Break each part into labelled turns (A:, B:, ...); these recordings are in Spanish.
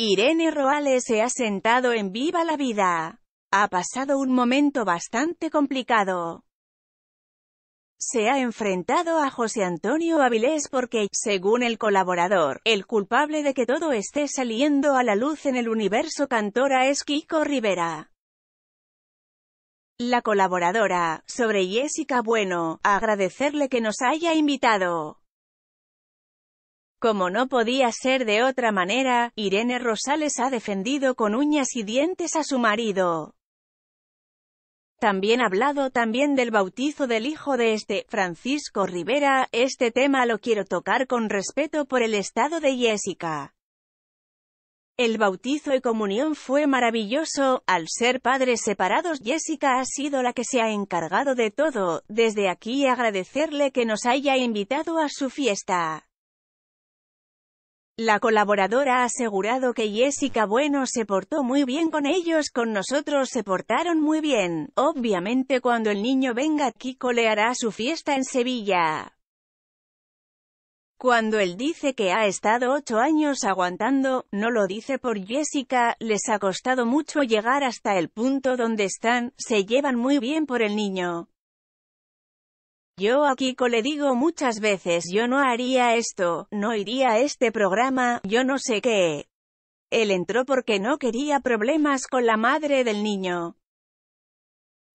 A: Irene Roales se ha sentado en Viva la Vida. Ha pasado un momento bastante complicado. Se ha enfrentado a José Antonio Avilés porque, según el colaborador, el culpable de que todo esté saliendo a la luz en el universo cantora es Kiko Rivera. La colaboradora, sobre Jessica Bueno, agradecerle que nos haya invitado. Como no podía ser de otra manera, Irene Rosales ha defendido con uñas y dientes a su marido. También ha hablado también del bautizo del hijo de este, Francisco Rivera, este tema lo quiero tocar con respeto por el estado de Jessica. El bautizo y comunión fue maravilloso, al ser padres separados Jessica ha sido la que se ha encargado de todo, desde aquí agradecerle que nos haya invitado a su fiesta. La colaboradora ha asegurado que Jessica Bueno se portó muy bien con ellos, con nosotros se portaron muy bien. Obviamente cuando el niño venga, Kiko le hará su fiesta en Sevilla. Cuando él dice que ha estado ocho años aguantando, no lo dice por Jessica, les ha costado mucho llegar hasta el punto donde están, se llevan muy bien por el niño. Yo a Kiko le digo muchas veces, yo no haría esto, no iría a este programa, yo no sé qué. Él entró porque no quería problemas con la madre del niño.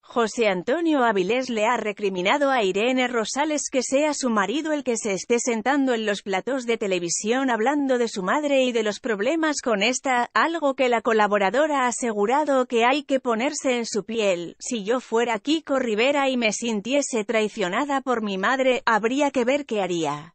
A: José Antonio Avilés le ha recriminado a Irene Rosales que sea su marido el que se esté sentando en los platos de televisión hablando de su madre y de los problemas con esta, algo que la colaboradora ha asegurado que hay que ponerse en su piel. Si yo fuera Kiko Rivera y me sintiese traicionada por mi madre, habría que ver qué haría.